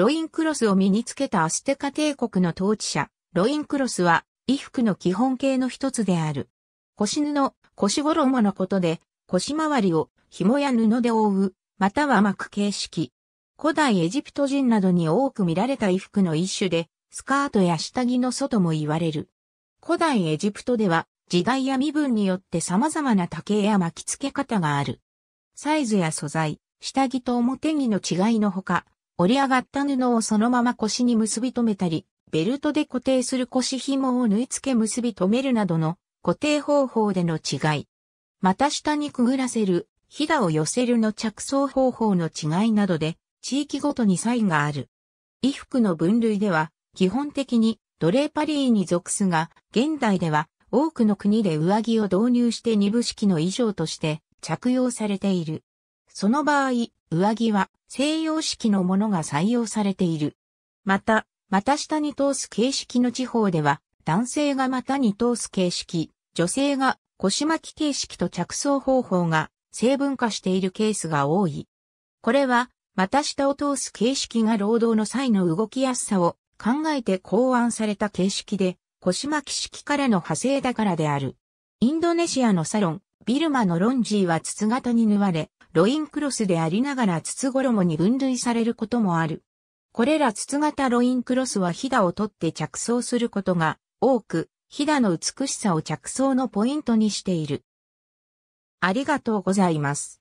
ロインクロスを身につけたアステカ帝国の統治者、ロインクロスは衣服の基本形の一つである。腰布、腰衣のことで、腰回りを紐や布で覆う、または巻く形式。古代エジプト人などに多く見られた衣服の一種で、スカートや下着の外も言われる。古代エジプトでは、時代や身分によって様々な竹や巻き付け方がある。サイズや素材、下着と表着の違いのほか、折り上がった布をそのまま腰に結び留めたり、ベルトで固定する腰紐を縫い付け結び留めるなどの固定方法での違い。股下にくぐらせる、ひだを寄せるの着想方法の違いなどで、地域ごとに差異がある。衣服の分類では、基本的にドレーパリーに属すが、現代では多くの国で上着を導入して二部式の衣装として着用されている。その場合、上着は西洋式のものが採用されている。また、股下に通す形式の地方では、男性が股に通す形式、女性が腰巻き形式と着想方法が成分化しているケースが多い。これは、股下を通す形式が労働の際の動きやすさを考えて考案された形式で、腰巻き式からの派生だからである。インドネシアのサロン、ビルマのロンジーは筒型に縫われ、ロインクロスでありながら筒衣に分類されることもある。これら筒型ロインクロスはヒダを取って着想することが多く、ヒダの美しさを着想のポイントにしている。ありがとうございます。